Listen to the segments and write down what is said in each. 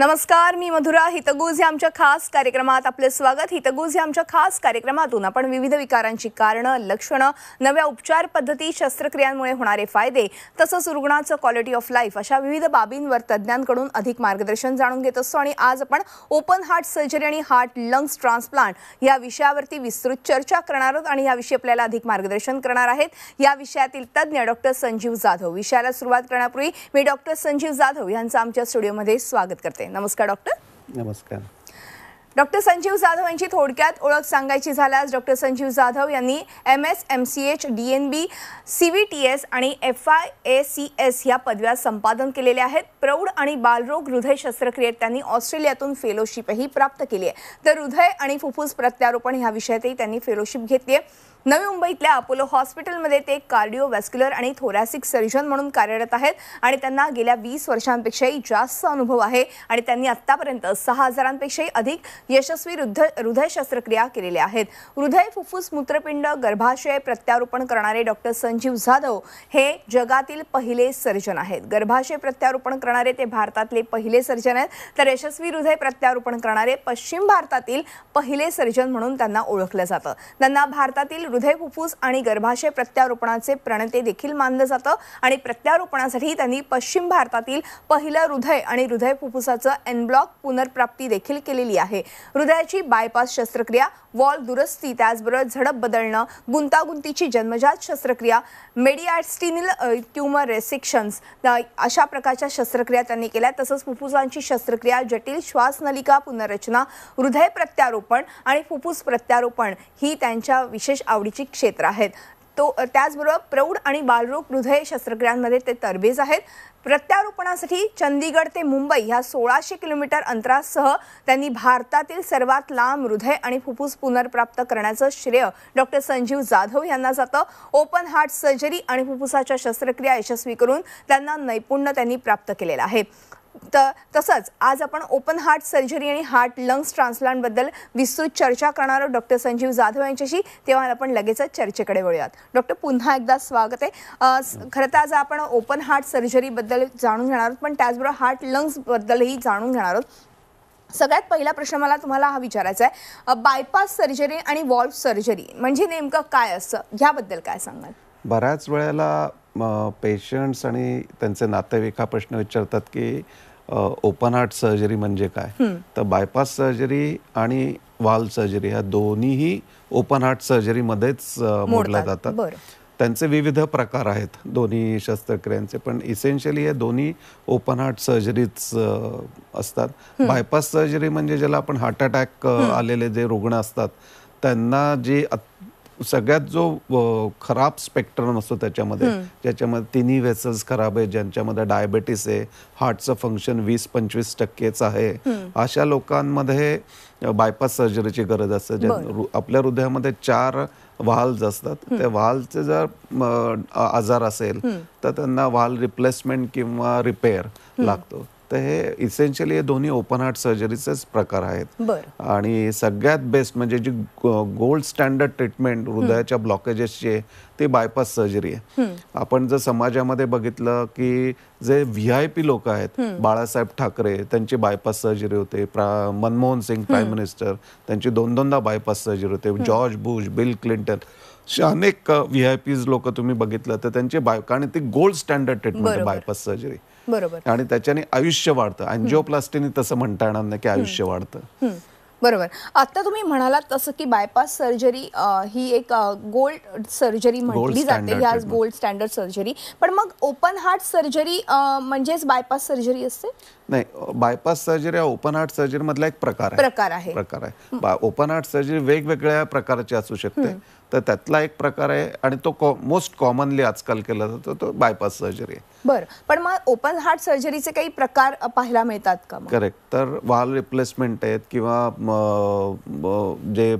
नमस्कार मी मधुरा हितगुज या आमच्या खास कार्यक्रमात आपले स्वागत हितगुज या आमच्या खास कार्यक्रमातून आपण विविध विकारांची कारणं लक्षणं नव्या उपचार पद्धती शस्त्रक्रियांमुळे होणारे फायदे तसंच रुग्णाचं क्वालिटी ऑफ लाईफ अशा विविध बाबींवर तज्ज्ञांकडून अधिक मार्गदर्शन जाणून घेत असतो आणि आज आपण ओपन हार्ट सर्जरी आणि हार्ट लंग्स ट्रान्सप्लांट या विषयावरती विस्तृत चर्चा करणार आहोत आणि याविषयी आपल्याला अधिक मार्गदर्शन करणार आहेत या विषयातील तज्ज्ञ डॉक्टर संजीव जाधव विषयाला सुरुवात करण्यापूर्वी मी डॉक्टर संजीव जाधव यांचं आमच्या स्टुडिओमध्ये स्वागत करते नमस्कार डॉक्टर नमस्कार डॉक्टर संजीव जाधव यांची थोडक्यात ओळख सांगायची झाल्यास डॉक्टर संजीव जाधव यांनी M S M C H D N B C V T S आणि F I A C S या पदव्या संपादन केलेल्या आहेत प्रौढ आणि बालरोग हृदय शस्त्रक्रियेत त्यांनी ऑस्ट्रेलियातून फेलोशिपही प्राप्त केली आहे तर हृदय आणि फुफ्फुस प्रत्यारोपण ह्या विषयातही त्यांनी फेलोशिप घेतली आहे नवी मुंबईतल्या अपोलो हॉस्पिटलमध्ये ते कार्डिओ व्हॅस्क्युलर आणि थोरॅसिक सर्जन म्हणून कार्यरत आहेत आणि त्यांना गेल्या वीस वर्षांपेक्षाही जास्त अनुभव आहे आणि त्यांनी आत्तापर्यंत सहा हजारांपेक्षाही अधिक यशस्वी हृदय हृदय शस्त्रक्रिया केलेल्या आहेत हृदय फुफ्फुस मूत्रपिंड गर्भाशय प्रत्यारोपण करणारे डॉक्टर संजीव जाधव हे जगातील पहिले सर्जन आहेत गर्भाशय प्रत्यारोपण करणारे ते भारतातले पहिले सर्जन आहेत तर यशस्वी हृदय प्रत्यारोपण करणारे पश्चिम भारतातील पहिले सर्जन म्हणून त्यांना ओळखलं जातं त्यांना भारतातील हृदय फुफ्फुस आणि गर्भाशय प्रत्यारोपणाचे प्रणते देखील मानलं जातं आणि प्रत्यारोपणासाठी त्यांनी पश्चिम भारतातील पहिलं हृदय आणि हृदय फुफ्फुसाचं एनब्लॉक पुनर्प्राप्ती देखील केलेली आहे हृदयाची बायपास शस्त्रक्रिया वॉल दुरुस्ती त्याचबरोबर झडप बदलणं गुंतागुंतीची जन्मजात शस्त्रक्रिया मेडियास्टिनिल ट्यूमर रेसिक्शन्स अशा प्रकारच्या शस्त्रक्रिया त्यांनी केल्या तसंच फुफ्फुसांची शस्त्रक्रिया जटिल श्वासनलिका पुनर्रचना हृदय प्रत्यारोपण आणि फुफ्फुस प्रत्यारोपण ही त्यांच्या विशेष आव आवडीची क्षेत्र आहेत तो त्याचबरोबर प्रौढ आणि बालरोग हृदय शस्त्रक्रियांमध्ये ते तरबेज आहेत प्रत्यारोपणासाठी चंदीगड ते मुंबई ह्या सोळाशे किलोमीटर अंतरासह त्यांनी भारतातील सर्वात लांब हृदय आणि फुफ्फुस पुनर्प्राप्त करण्याचं श्रेय डॉक्टर संजीव जाधव यांना जातं ओपन हार्ट सर्जरी आणि फुफ्फुसाच्या शस्त्रक्रिया यशस्वी करून त्यांना नैपुण्य त्यांनी प्राप्त केलेलं आहे तर तसंच आज आपण ओपन हार्ट सर्जरी आणि हार्ट लंग्स ट्रान्सप्लांटबद्दल विस्तृत चर्चा करणार आहोत डॉक्टर संजीव जाधव यांच्याशी तेव्हा आपण लगेचच चर्चेकडे वळूयात डॉक्टर पुन्हा एकदा स्वागत आहे खरं तर आज आपण ओपन हार्ट सर्जरीबद्दल जाणून घेणार आहोत पण त्याचबरोबर हार्ट लंग्सबद्दलही जाणून घेणार आहोत सगळ्यात पहिला प्रश्न मला तुम्हाला हा विचारायचा आहे बायपास सर्जरी आणि वॉल्व सर्जरी म्हणजे नेमकं काय असतं ह्याबद्दल काय सांगाल बऱ्याच वेळेला पेशंट्स आणि त्यांचे नातेवाईक हा प्रश्न विचारतात की ओपन हार्ट सर्जरी म्हणजे काय तर बायपास सर्जरी आणि वाल सर्जरी ह्या दोन्हीही ओपन हार्ट सर्जरीमध्येच मोडल्या जातात त्यांचे विविध प्रकार आहेत दोन्ही शस्त्रक्रियांचे पण इसेन्शियली हे दोन्ही ओपन हार्ट सर्जरीच असतात बायपास सर्जरी म्हणजे ज्याला आपण हार्ट अटॅक आलेले जे रुग्ण असतात त्यांना जे सगळ्यात जो खराब स्पेक्ट्रम असतो त्याच्यामध्ये ज्याच्यामध्ये तिन्ही वेसल्स खराब आहे ज्यांच्यामध्ये डायबेटीस आहे हार्टचं फंक्शन वीस पंचवीस टक्केच आहे अशा लोकांमध्ये बायपास सर्जरीची गरज असते आपल्या हृदयामध्ये चार व्हाल्स असतात त्या व्हालचे जर आजार असेल तर त्यांना व्हाल रिप्लेसमेंट किंवा रिपेअर लागतो तर हे इसेन्शियली हे दोन्ही ओपन हार्ट सर्जरीचेच प्रकार आहेत आणि सगळ्यात बेस्ट म्हणजे जी गोल्ड स्टँडर्ड ट्रीटमेंट हृदयाच्या ब्लॉकेजेसची आहे ती बायपास सर्जरी आहे आपण जर समाजामध्ये बघितलं की जे व्ही आय पी लोक आहेत बाळासाहेब ठाकरे त्यांची बायपास सर्जरी होते मनमोहन सिंग प्राईम मिनिस्टर त्यांची दोन दोनदा बायपास सर्जरी होते जॉर्ज बुश बिल क्लिंटन अनेक व्ही आय पीज लोक तुम्ही बघितलं तर त्यांची बाय आणि ती gold standard treatment bypass surgery बरोबर आणि त्याच्याने आयुष्य वाढतं अँजिओप्लास्टीने तसं म्हणता येणार नाही की आयुष्य वाढतं बरोबर आता तुम्ही म्हणालात तसं की बायपास सर्जरी ही एक गोल्ड सर्जरी म्हटली जाते ही आज गोल्ड स्टँडर्ड सर्जरी पण मग ओपन हार्ट सर्जरी म्हणजेच बायपास सर्जरी असते नाही बायपास सर्जरी हा ओपन हार्ट सर्जरी मधला एक प्रकार आहे प्रकार आहे प्रकार आहे ओपन हार्ट सर्जरी वेगवेगळ्या प्रकारची असू शकते तर त्यातला एक प्रकार आहे आणि तो मोस्ट कॉमनली आजकाल केला जातो तो बायपास सर्जरी आहे बर पण मग ओपन हार्ट सर्जरीचे काही प्रकार पाहायला मिळतात का करेक्ट तर वाल रिप्लेसमेंट आहेत किंवा जे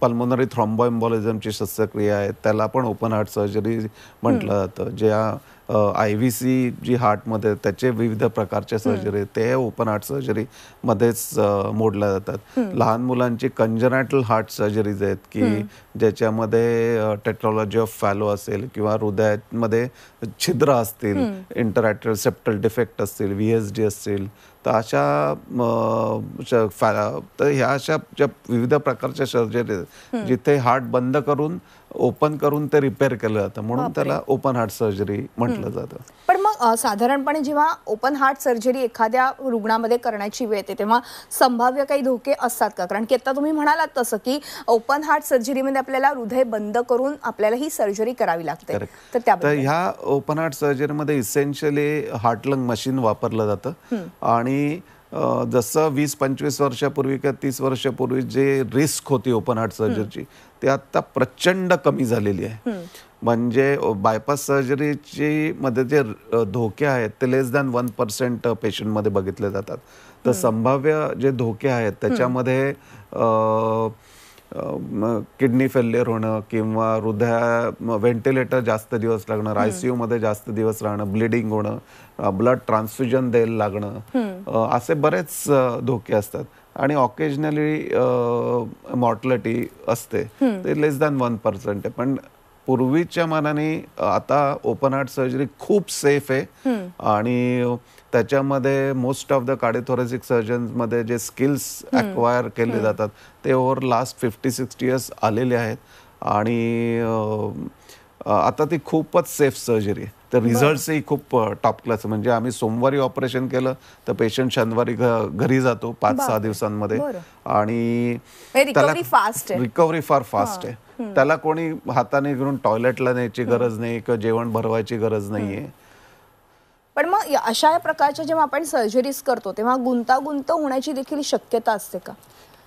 पल्मोनरी थ्रॉम्बोएम्बॉलिझमची शस्त्रक्रिया आहे त्याला पण ओपन हार्ट सर्जरी म्हटलं जातं ज्या आय व्ही सी जी हार्टमध्ये त्याचे विविध प्रकारचे सर्जरी ते ओपन हार्ट मध्येच मोडल्या जातात लहान मुलांची कंजनॅटल हार्ट सर्जरीज आहेत की ज्याच्यामध्ये टेक्नॉलॉजी ऑफ फॅलो असेल किंवा हृदयामध्ये छिद्र असतील इंटरॅक्टर सेप्टल डिफेक्ट असतील व्ही एस डी असतील तर अशा फॅ तर ह्या अशा ज्या विविध प्रकारच्या सर्जरी जिथे हार्ट बंद करून ओपन करून ते रिपेअर केलं जातं म्हणून त्याला ओपन हार्ट सर्जरी म्हटलं जातं साधारणपणे जेव्हा ओपन हार्ट सर्जरी एखाद्या रुग्णामध्ये करण्याची वेळ येते तेव्हा संभाव्य काही धोके असतात का कारण की आता तुम्ही म्हणालात तसं की ओपन हार्ट सर्जरीमध्ये आपल्याला हृदय बंद करून आपल्याला ही सर्जरी करावी लागते तर त्या ह्या ओपन हार्ट सर्जरीमध्ये इसेन्शियली हार्ट लंग मशीन वापरलं जातं आणि जसं वीस पंचवीस वर्षापूर्वी किंवा तीस वर्षापूर्वी जे रिस्क होती ओपन हार्ट सर्जरीची ते आता प्रचंड कमी झालेली आहे म्हणजे बायपास सर्जरीची मध्ये जे धोके आहेत ते लेस दॅन वन पर्सेंट पेशंटमध्ये बघितले जातात तर संभाव्य जे धोके आहेत त्याच्यामध्ये किडनी फेल्युअर होणं किंवा हृदया व्हेंटिलेटर जास्त दिवस लागणं आय सी जास्त दिवस राहणं ब्लिडिंग होणं ब्लड ट्रान्सफ्युजन द्यायला लागणं असे बरेच धोके असतात आणि ऑकेजनली मॉर्टलिटी असते ते लेस दॅन वन पर्सेंट आहे पण पूर्वीच्या मानाने आता ओपन हार्ट सर्जरी खूप सेफ आहे आणि त्याच्यामध्ये मोस्ट ऑफ द कार्डिथोरेसिक मध्ये जे स्किल्स अक्वायर केले जातात ते over last fifty sixty years आलेले आहेत आणि आता ती खूपच सेफ सर्जरी आहे तर रिझल्टही खूप टॉप क्लास म्हणजे आम्ही सोमवारी ऑपरेशन केलं तर पेशंट शनिवारी घरी जातो पाच सहा दिवसांमध्ये आणि म्हणजे त्याला रिकव्हरी फार फास्ट आहे त्याला कोणी हाताने घेऊन टॉयलेटला न्यायची गरज नाही किंवा जेवण भरवायची गरज नाहीये पण मग अशा प्रकारच्या जेव्हा आपण सर्जरीज करतो तेव्हा गुंतागुंत होण्याची देखील शक्यता असते का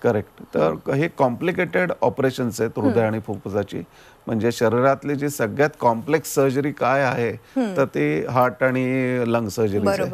करेक्ट तर हे कॉम्प्लिकेटेड ऑपरेशन्स आहेत हृदय आणि फुफ्फुसाची म्हणजे शरीरातली जी सगळ्यात कॉम्प्लेक्स सर्जरी काय आहे तर ती हार्ट आणि लंग सर्जरी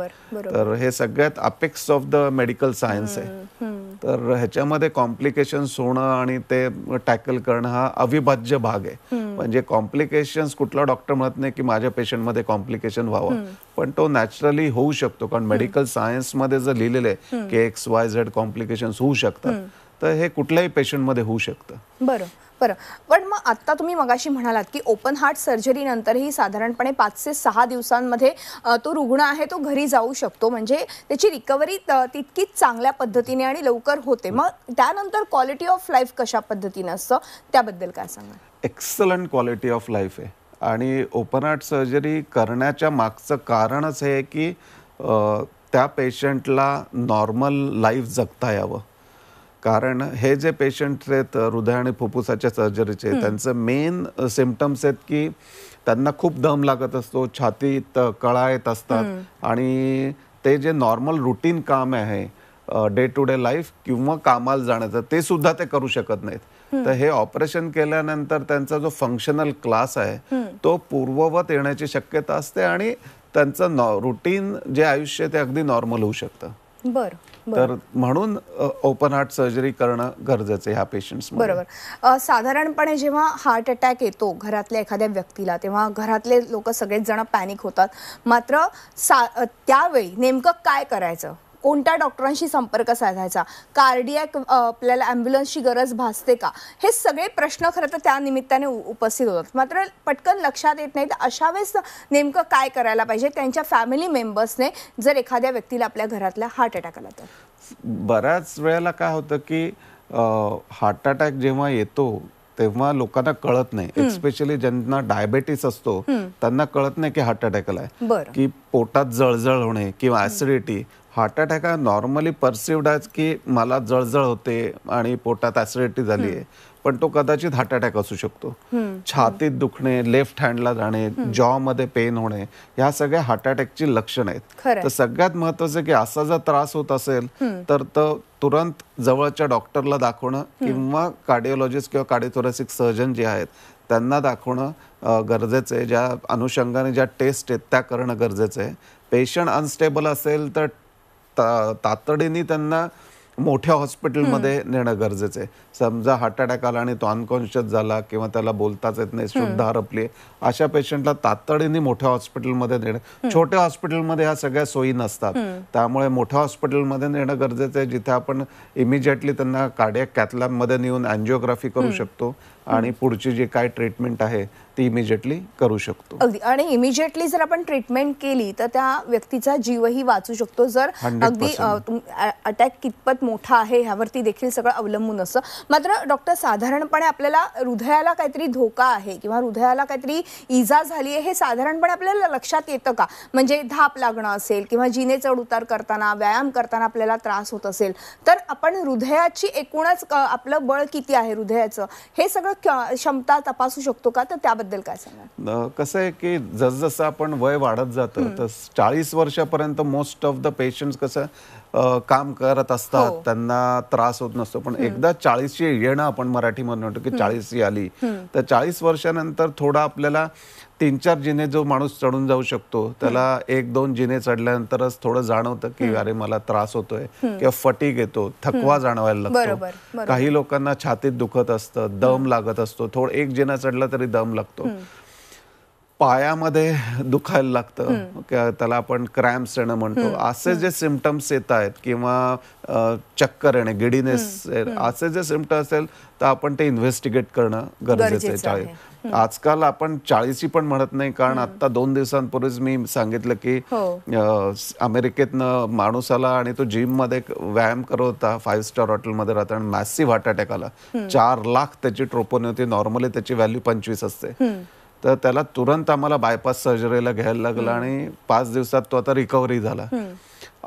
तर हे सगळ्यात apex of the medical science आहे तर ह्याच्यामध्ये कॉम्प्लिकेशन्स होणं आणि ते टॅकल करणं हा अविभाज्य भाग आहे म्हणजे कॉम्प्लिकेशन्स कुठला डॉक्टर म्हणत नाही की माझ्या पेशंटमध्ये कॉम्प्लिकेशन व्हावं पण तो नॅचरली होऊ शकतो कारण मेडिकल सायन्समध्ये जर लिहिलेलं आहे की एक्स वाय झेड कॉम्प्लिकेशन्स होऊ शकतात तर हे कुठल्याही पेशंटमध्ये होऊ शकतं बरं बरं पण मग आत्ता तुम्ही मगाशी म्हणालात की ओपन हार्ट सर्जरी नंतरही साधारणपणे पाच ते सहा दिवसांमध्ये तो रुग्ण आहे तो घरी जाऊ शकतो म्हणजे त्याची रिकव्हरी तितकीच चांगल्या पद्धतीने आणि लवकर होते मग त्यानंतर क्वालिटी ऑफ लाईफ कशा पद्धतीनं असतं त्याबद्दल काय सांगा एक्सलंट क्वालिटी ऑफ लाईफ आहे आणि ओपन हार्ट सर्जरी करण्याच्या मागचं कारणच हे की त्या पेशंटला नॉर्मल लाईफ जगता यावं कारण हे जे पेशंट आहेत हृदय आणि फुफ्फुसाच्या सर्जरीचे त्यांचं मेन सिमटम्स आहेत की त्यांना खूप दम लागत असतो छातीत कळा येत असतात आणि ते जे नॉर्मल रुटीन काम आहे डे टू डे लाईफ किंवा कामाला जाण्याचं ते सुद्धा ते करू शकत नाहीत तर हे ऑपरेशन केल्यानंतर त्यांचा जो फंक्शनल क्लास आहे तो पूर्ववत येण्याची शक्यता असते आणि त्यांचं रुटीन जे आयुष्य ते अगदी नॉर्मल होऊ शकतं बर तर म्हणून ओपन हार्ट सर्जरी करणं गरजेचं ह्या पेशंट्स बरोबर साधारणपणे जेव्हा हार्ट अटॅक येतो घरातल्या एखाद्या व्यक्तीला तेव्हा घरातले लोक सगळेच जण पॅनिक होतात मात्र त्यावेळी नेमकं काय करायचं कोणत्या डॉक्टरांशी संपर्क साधायचा कार्डिया आपल्याला ॲम्ब्युलन्सची गरज भासते का हे सगळे प्रश्न खरं तर त्या निमित्ताने उपस्थित होतात मात्र पटकन लक्षात येत नाही तर अशा वेळेस नेमकं काय करायला पाहिजे त्यांच्या फॅमिली मेंबर्सने जर एखाद्या व्यक्तीला आपल्या घरातल्या हार्ट अटॅक आला तर बऱ्याच वेळेला काय होतं की हार्ट अटॅक जेव्हा येतो तेव्हा लोकांना कळत नाही एस्पेशली ज्यांना डायबेटीस असतो त्यांना कळत नाही की हार्ट अटॅक आलाय की पोटात जळजळ होणे किंवा ऍसिडिटी हार्ट अटॅक हा नॉर्मली परसिव्ड आहे की मला जळजळ होते आणि पोटात ऍसिडिटी झाली आहे पण तो कदाचित हार्ट अटॅक असू शकतो छातीत दुखणे लेफ्ट हँडला जाणे जॉ मध्ये पेन होणे ह्या सगळ्या हार्ट अटॅकची लक्षण आहेत तर सगळ्यात महत्वाचं की असा जर त्रास होत असेल तर तुरंत जवळच्या डॉक्टरला दाखवणं किंवा कार्डिओलॉजिस्ट किंवा कार्डिओथोरॅसिक सर्जन जे आहेत त्यांना दाखवणं गरजेचं आहे ज्या अनुषंगाने ज्या टेस्ट आहेत त्या करणं गरजेचं आहे पेशंट अनस्टेबल असेल तर तातडीने त्यांना मोठ्या हॉस्पिटलमध्ये नेणं गरजेचं आहे समजा हार्ट अटॅक आला आणि तो अनकॉन्शियस झाला किंवा त्याला बोलताच येत नाही शुद्ध हरपली अशा पेशंटला तातडीने मोठ्या हॉस्पिटलमध्ये नेणं छोट्या हॉस्पिटलमध्ये ह्या सगळ्या सोयी नसतात त्यामुळे मोठ्या हॉस्पिटलमध्ये नेणं गरजेचं आहे जिथे आपण इमिजिएटली त्यांना कार्डियक कॅथलॅबमध्ये नेऊन अँजिओग्राफी करू शकतो आणि पुढची जी काय ट्रीटमेंट आहे ती इमिजिएटली करू शकतो अगदी आणि इमिजिएटली जर आपण ट्रीटमेंट केली तर त्या व्यक्तीचा जीवही वाचू शकतो जर अगदी अटॅक कितपत मोठा आहे ह्यावरती देखील सगळं अवलंबून असतं मात्र डॉक्टर साधारणपणे आपल्याला हृदयाला काहीतरी धोका आहे किंवा हृदयाला काहीतरी इजा झाली आहे हे साधारणपणे आपल्याला लक्षात येतं का म्हणजे धाप लागणं असेल किंवा जिने चढ उतार करताना व्यायाम करताना आपल्याला त्रास होत असेल तर आपण हृदयाची एकूणच आपलं बळ किती आहे हृदयाचं हे सगळं क्षमता तपासू शकतो का तर त्याबद्दल काय सांगा कसं आहे की जसं आपण वय वाढत जातो तर चाळीस वर्षापर्यंत मोस्ट ऑफ द पेशंट कसं काम करत असतात हो. त्यांना त्रास होत नसतो पण एकदा चाळीसशे येणं आपण मराठी म्हणून म्हणतो की चाळीसची आली तर चाळीस वर्षानंतर थोडा आपल्याला तीन चार जिने जो माणूस चढून जाऊ शकतो त्याला एक दोन जिने चढल्यानंतरच थोडं जाणवतं की अरे मला त्रास होतोय किंवा फटीक येतो थकवा जाणवायला लागतो काही लोकांना छातीत दुखत असतं दम लागत असतो थोडं एक जिना चढला तरी दम लागतो पायामध्ये दुखायला लागतं त्याला आपण क्रॅम्प्स येणं म्हणतो असे जे सिमटम्स येत आहेत किंवा चक्कर येणे गिडीनेस असे जे सिमटम असेल तर आपण ते इन्व्हेस्टिगेट करणं गरजेचं आहे चाळीस आजकाल आपण चाळीस पण म्हणत नाही कारण आता दोन दिवसांपूर्वीच मी सांगितलं की हो. अमेरिकेतनं माणूस आला आणि तो जिम मध्ये व्यायाम करत होता फाईव्ह स्टार हॉटेलमध्ये राहता आणि मॅसिव्ह हार्ट अटॅक आला चार लाख त्याची ट्रोपोनी होती नॉर्मली त्याची व्हॅल्यू पंचवीस असते तर त्याला तुरंत आम्हाला बायपास सर्जरीला घ्यायला लागला आणि पाच दिवसात तो आता रिकव्हरी झाला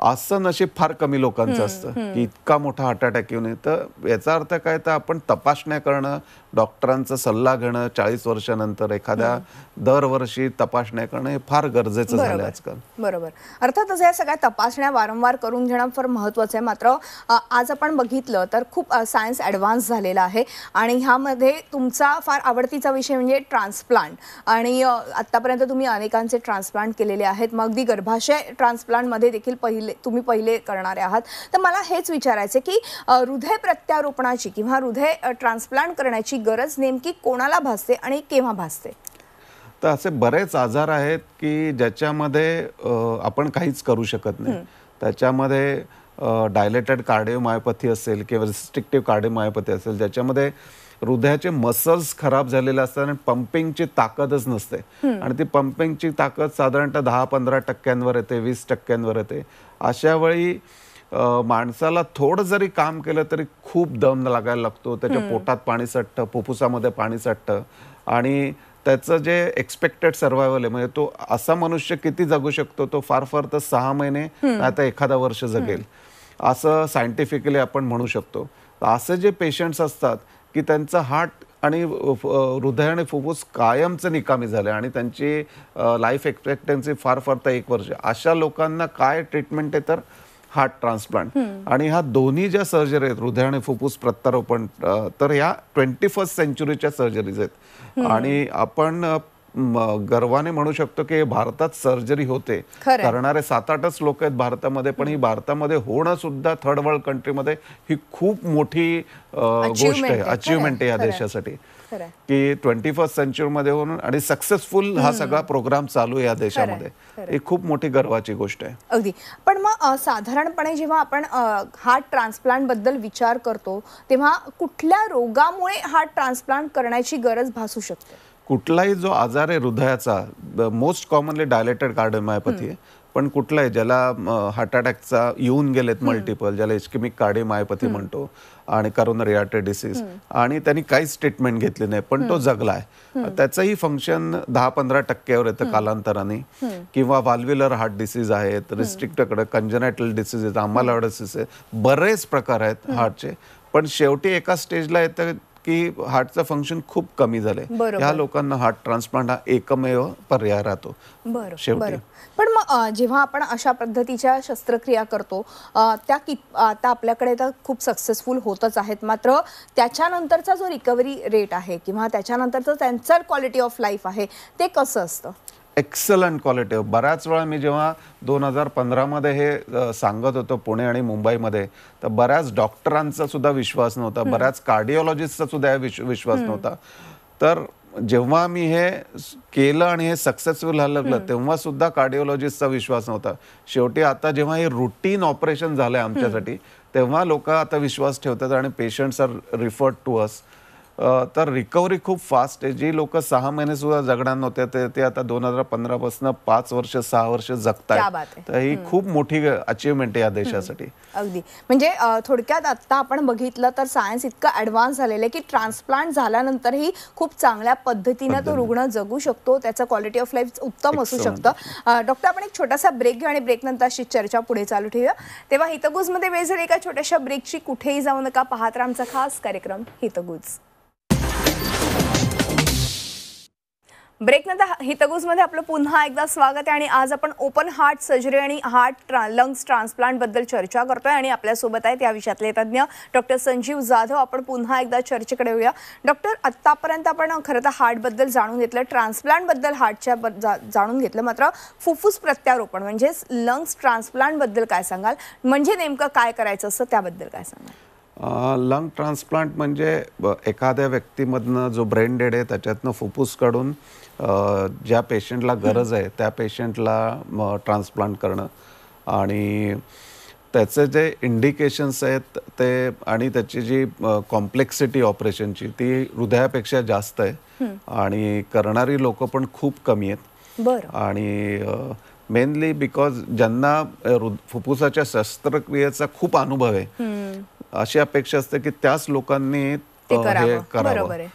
असं नशीब फार कमी लोकांचं असतं की इतका मोठा हार्ट अटॅक येऊ नये तर याचा अर्थ काय तर आपण तपासण्या करणं डॉक्टरांचा सल्ला घेणं चाळीस वर्षानंतर एखाद्या दरवर्षी तपासण्या करणं हे फार गरजेचं झालं आजकाल बरोबर अर्थातच या सगळ्या तपासण्या वारंवार करून घेणं फार महत्वाचं आहे मात्र आज आपण बघितलं तर खूप सायन्स ॲडव्हान्स झालेला आहे आणि ह्यामध्ये तुमचा फार आवडतीचा विषय म्हणजे ट्रान्सप्लांट आणि आत्तापर्यंत तुम्ही अनेकांचे ट्रान्सप्लांट केलेले आहेत मग अगदी गर्भाशय ट्रान्सप्लांटमध्ये देखील पहिलं पहिले तुम्ही पहिले करणारे आहात तर मला हेच विचारायचे की हृदय प्रत्यारोपणाची किंवा हृदय ट्रान्सप्लांट करण्याची गरज नेमकी कोणाला भासते आणि केव्हा भासते तर असे बरेच आजार आहेत की ज्याच्यामध्ये आपण काहीच करू शकत नाही त्याच्यामध्ये डायलेटेड कार्डिओमायोपथी असेल किंवा रिस्ट्रिक्टिव्ह कार्डिओमायोपॅथी असेल ज्याच्यामध्ये हृदयाचे मसल्स खराब झालेले असतात आणि पंपिंगची ताकदच नसते आणि ती पंपिंगची ताकद साधारणतः दहा पंधरा टक्क्यांवर येते वीस टक्क्यांवर येते अशा वेळी माणसाला थोडं जरी काम केलं तरी खूप दम लागायला लागतो त्याच्या पोटात पाणी साठतं फुफ्फुसामध्ये पाणी साठतं आणि त्याचं जे एक्सपेक्टेड सर्व्हायवल आहे म्हणजे तो असा मनुष्य किती जगू शकतो तो फार फार तर सहा महिने आता एखादा वर्ष जगेल असं सायंटिफिकली आपण म्हणू शकतो असे जे पेशंट्स असतात की त्यांचा हार्ट आणि हृदय आणि फुफ्फुस कायमचं निकामी झालं आणि त्यांची लाईफ एक्सपेक्टन्सी फार फार तर एक वर्ष अशा लोकांना काय ट्रीटमेंट आहे तर हार्ट ट्रान्सप्लांट आणि ह्या दोन्ही ज्या सर्जरी आहेत हृदय आणि फुफ्फुस प्रत्यारोपण तर ह्या ट्वेंटी फर्स्ट सेंचुरीच्या सर्जरीज आहेत आणि आपण गर्वाने म्हणू शकतो की भारतात सर्जरी होते करणारे सात आठच लोक आहेत भारतामध्ये पण ही भारतामध्ये होणं सुद्धा थर्ड वर्ल्ड कंट्रीमध्ये ही खूप मोठी गोष्ट आहे अचिव्हमेंट आहे या देशासाठी की ट्वेंटी फर्स्ट मध्ये होऊन आणि सक्सेसफुल हा सगळा प्रोग्राम चालू आहे या देशामध्ये ही खूप मोठी गर्वाची गोष्ट आहे अगदी पण मग साधारणपणे जेव्हा आपण हार्ट ट्रान्सप्लांट बद्दल विचार करतो तेव्हा कुठल्या रोगामुळे हार्ट ट्रान्सप्लांट करण्याची गरज भासू शकते कुठलाही जो आजार आहे हृदयाचा मोस्ट कॉमनली डायलेटेड कार्डिओमायोपॅथी आहे पण कुठलाही ज्याला हार्ट अटॅकचा येऊन गेलेत मल्टिपल ज्याला इस्किमिक कार्डिओमायोपॅथी म्हणतो आणि करोनरी आर्टरी डिसीज आणि त्यांनी काहीच ट्रीटमेंट घेतली नाही पण तो जगलाय त्याचंही फंक्शन दहा पंधरा टक्क्यावर येतं कालांतराने किंवा वाल्व्युलर हार्ट डिसीज आहेत रिस्ट्रिक्टकडे कंजनायटल डिसीज आहेत आम्हाला डिसीज बरेच प्रकार आहेत हार्टचे पण शेवटी एका स्टेजला येतं की हार्टचं फंक्शन खूप कमी झालंय ह्या लोकांना हार्ट ट्रान्सप्लांट हा एकमेव पर्याय राहतो बरोबर पण मग जेव्हा आपण अशा पद्धतीच्या शस्त्रक्रिया करतो त्या कि आता आपल्याकडे तर खूप सक्सेसफुल होतच आहेत मात्र त्याच्यानंतरचा जो रिकव्हरी रेट आहे किंवा त्याच्यानंतरचं त्यांचं क्वालिटी ऑफ लाईफ आहे ते कसं असतं एक्सलंट क्वालिटी बऱ्याच वेळा मी जेव्हा दोन हजार पंधरामध्ये हे सांगत होतो पुणे आणि मुंबईमध्ये तर बऱ्याच डॉक्टरांचा सुद्धा विश्वास नव्हता बऱ्याच कार्डिओलॉजिस्टचा सुद्धा विश्वास नव्हता तर जेव्हा मी हे केलं आणि हे सक्सेसफुल झालं लागलं तेव्हा सुद्धा कार्डिओलॉजिस्टचा विश्वास नव्हता शेवटी आता जेव्हा हे रुटीन ऑपरेशन झालंय आमच्यासाठी तेव्हा लोक आता विश्वास ठेवतात आणि patients are referred to us तर रिकव्हरी खूप फास्ट आहे जी लोक सहा महिने सुद्धा जगणार नव्हते ते, आता दोन हजार पासून पाच वर्ष सहा वर्ष जगतात तर ही खूप मोठी अचीवमेंट आहे या देशासाठी अगदी म्हणजे थोडक्यात आता आपण बघितलं तर सायन्स इतकं ऍडव्हान्स झालेलं आहे की ट्रान्सप्लांट झाल्यानंतरही खूप चांगल्या पद्धतीने तो रुग्ण जगू शकतो त्याचा क्वालिटी ऑफ लाईफ उत्तम असू शकतं डॉक्टर आपण एक छोटासा ब्रेक घेऊ आणि ब्रेक नंतर अशी चर्चा पुढे चालू ठेवूया तेव्हा हितगुजमध्ये वेळ झाली एका छोट्याशा ब्रेकची कुठेही जाऊ नका पाहत आमचा खास कार्यक्रम हितगुज ब्रेक ब्रेकनंतर हितगुजमध्ये आपलं पुन्हा एकदा स्वागत आहे आणि आज आपण ओपन हार्ट सर्जरी आणि हार्ट ट्रा लंग्स ट्रान्सप्लांटबद्दल चर्चा करतोय आणि आपल्यासोबत आहेत या विषयातले तज्ज्ञ डॉक्टर संजीव जाधव आपण पुन्हा एकदा चर्चेकडे येऊया डॉक्टर आत्तापर्यंत आपण खरं तर हार्टबद्दल जाणून घेतलं ट्रान्सप्लांटबद्दल हार्टच्या जाणून घेतलं मात्र फुफ्फुस प्रत्यारोपण म्हणजेच लंग्स ट्रान्सप्लांटबद्दल काय सांगाल म्हणजे नेमकं काय करायचं असतं त्याबद्दल काय सांगाल लंग ट्रान्सप्लांट म्हणजे एखाद्या व्यक्तीमधनं जो ब्रेन डेड आहे त्याच्यातनं फुफ्फुस काढून ज्या पेशंटला गरज आहे त्या पेशंटला ट्रान्सप्लांट करणं आणि त्याचे जे इंडिकेशन्स आहेत ते आणि त्याची जी कॉम्प्लेक्सिटी ऑपरेशनची ती हृदयापेक्षा जास्त आहे आणि करणारी लोक पण खूप कमी आहेत आणि मेनली बिकॉज ज्यांना फुफ्फुसाच्या शस्त्रक्रियेचा खूप अनुभव आहे अशी अपेक्षा असते की त्याच लोकांनी हे करावं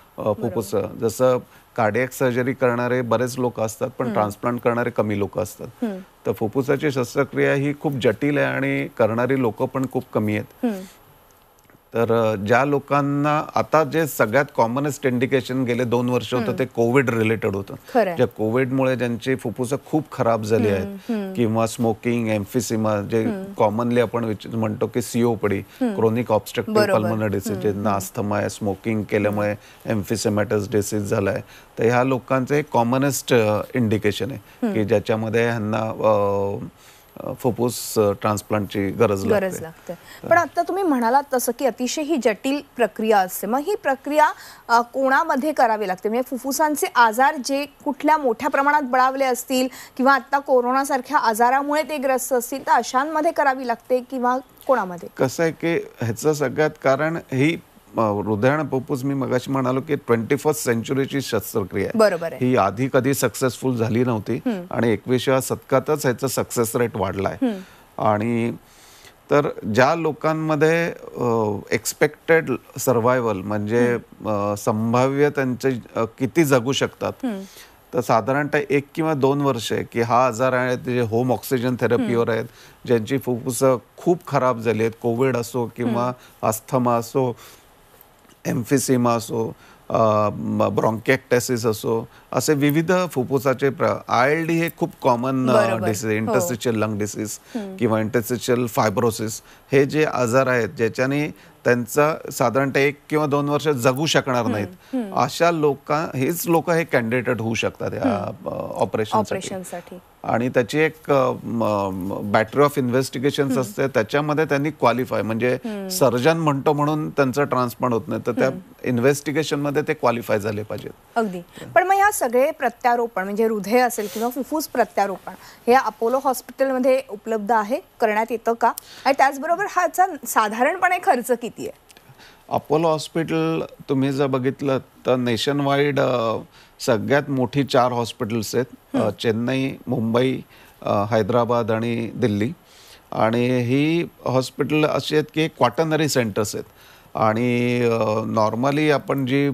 फुफ्फुस जसं कार्डियक सर्जरी करणारे बरेच लोक असतात पण ट्रान्सप्लांट करणारे कमी लोक असतात तर फुफ्फुसाची शस्त्रक्रिया ही खूप जटिल आहे आणि करणारी लोक पण खूप कमी आहेत तर ज्या लोकांना आता जे सगळ्यात कॉमनेस्ट इंडिकेशन गेले दोन वर्ष होतं ते कोविड रिलेटेड होतं ज्या कोविडमुळे ज्यांची फुफ्फुस खूप खराब झाली आहेत किंवा स्मोकिंग एम्फिसिमा जे कॉमनली आपण म्हणतो की पडी क्रोनिक ऑब्स्ट्रक्टिव्ह पल्मोनरी डिसीज जे नास्थमा आहे स्मोकिंग केल्यामुळे एम्फिसिमॅटस डिसीज झाला आहे तर ह्या लोकांचं हे कॉमनेस्ट इंडिकेशन आहे की ज्याच्यामध्ये ह्यांना फुफ्फुस ट्रान्सप्लांटची गरज गरज लागते पण आता तुम्ही म्हणालात तसं की अतिशय ही जटिल प्रक्रिया असते मग ही प्रक्रिया कोणामध्ये करावी लागते म्हणजे फुफ्फुसांचे आजार जे कुठल्या मोठ्या प्रमाणात बळावले असतील किंवा आता कोरोनासारख्या आजारामुळे ते ग्रस्त असतील तर अशांमध्ये करावी लागते किंवा कोणामध्ये कसं आहे की ह्याचं सगळ्यात कारण ही हृदयाण पोपूस मी मगाशी म्हणालो की ट्वेंटी फर्स्ट सेंचुरीची शस्त्रक्रिया ही आधी कधी सक्सेसफुल झाली नव्हती आणि एकविसाव्या शतकातच ह्याचा सक्सेस रेट वाढलाय आणि तर ज्या लोकांमध्ये एक्सपेक्टेड सर्व्हायवल म्हणजे संभाव्य त्यांचे किती जगू शकतात तर साधारणतः एक किंवा दोन वर्ष की हा आजार आहे जे होम ऑक्सिजन थेरपीवर आहेत ज्यांची फुफ्फुसं खूप खराब झाली आहेत कोविड असो किंवा अस्थमा असो एम्फिसिमा असो ब्रॉन्कॅक्टेसिस असो असे विविध फुफ्फुसाचे प्र आय एल डी हे खूप common disease interstitial lung disease किंवा इंटरस्टिशियल फायब्रोसिस हे जे आजार आहेत ज्याच्याने त्यांचा साधारणतः एक किंवा दोन वर्ष जगू शकणार नाहीत अशा लोक हेच लोक हे कॅन्डिडेट होऊ शकतात या ऑपरेशनसाठी आणि त्याची एक बॅटरी ऑफ इन्व्हेस्टिगेशन असते त्याच्यामध्ये त्यांनी क्वालिफाय म्हणजे सर्जन म्हणतो म्हणून त्यांचं ट्रान्सप्लांट होत नाही तर त्या इन्व्हेस्टिगेशन मध्ये ते क्वालिफाय झाले पाहिजे अगदी पण मग ह्या सगळे प्रत्यारोपण म्हणजे हृदय असेल किंवा फुफ्फुस प्रत्यारोपण हे अपोलो हॉस्पिटलमध्ये उपलब्ध आहे करण्यात येतं का आणि त्याचबरोबर हाचा साधारणपणे खर्च किती आहे अपोलो हॉस्पिटल तुम्ही जर बघितलं तर नेशन वाईड सगळ्यात मोठी चार हॉस्पिटल्स आहेत चेन्नई मुंबई हैदराबाद आणि दिल्ली आणि ही हॉस्पिटल अशी आहेत की क्वाटनरी सेंटर्स आहेत आणि नॉर्मली आपण जी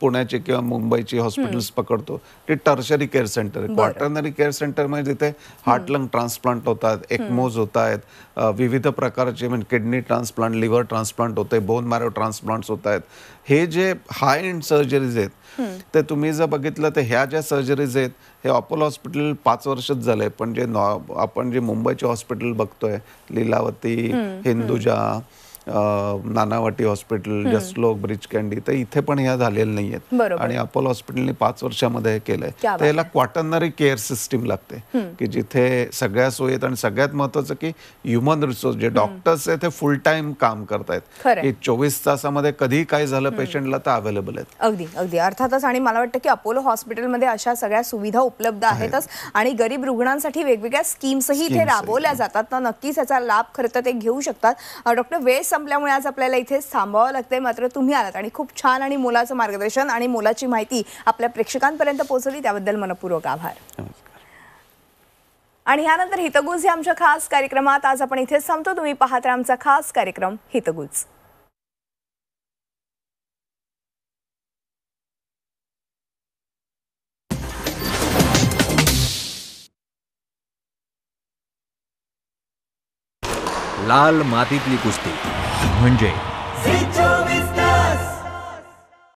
पुण्याची किंवा मुंबईची हॉस्पिटल्स पकडतो ते tertiary care centre quaternary care centre म्हणजे जिथे हार्ट लंग ट्रान्सप्लांट होतात एक्मोज होत आहेत विविध प्रकारचे म्हणजे किडनी ट्रान्सप्लांट लिव्हर ट्रान्सप्लांट होते बोन मॅरो ट्रान्सप्लांट्स होत आहेत हे जे हाय एंड सर्जरीज आहेत ते तुम्ही जर बघितलं तर ह्या ज्या सर्जरीज आहेत हे अपोलो हॉस्पिटल पाच वर्षच झाले पण जे आपण जे मुंबईचे हॉस्पिटल बघतोय Lilavati Hinduja Nanavati hospital Jaslok Breach Candy तर इथे पण ह्या झालेल्या नाही आहेत आणि अपोलो हॉस्पिटलने पाच वर्षामध्ये हे केलंय तर याला क्वाटनरी केअर सिस्टीम लागते की जिथे सगळ्या सोयीत आणि सगळ्यात महत्वाचं की ह्युमन रिसोर्स जे डॉक्टर्स आहेत ते फुल टाइम काम करतायत की चोवीस तासामध्ये कधी काय झालं पेशंटला तर अवेलेबल आहेत अगदी अगदी अर्थातच आणि मला वाटतं की अपोलो हॉस्पिटलमध्ये अशा सगळ्या सुविधा उपलब्ध आहेतच आणि गरीब रुग्णांसाठी वेगवेगळ्या स्कीम्सही इथे राबवल्या जातात ना नक्कीच याचा लाभ खरं तर ते घेऊ शकतात डॉक्टर वेळ संपल्यामुळे आज आपल्याला इथे थांबावं लागते मात्र तुम्ही आलात आणि खूप छान आणि मुलाचं मार्गदर्शन आणि मुलाची माहिती आपल्या प्रेक्षकांपर्यंत पोहोचवली त्याबद्दल मनपूर्वक आभार आणि यानंतर हितगुज या आमच्या खास कार्यक्रमात आज आपण इथेच थांबतो तुम्ही पाहत आमचा खास कार्यक्रम हितगुज लाल मातीतली कुस्ती Rinjay.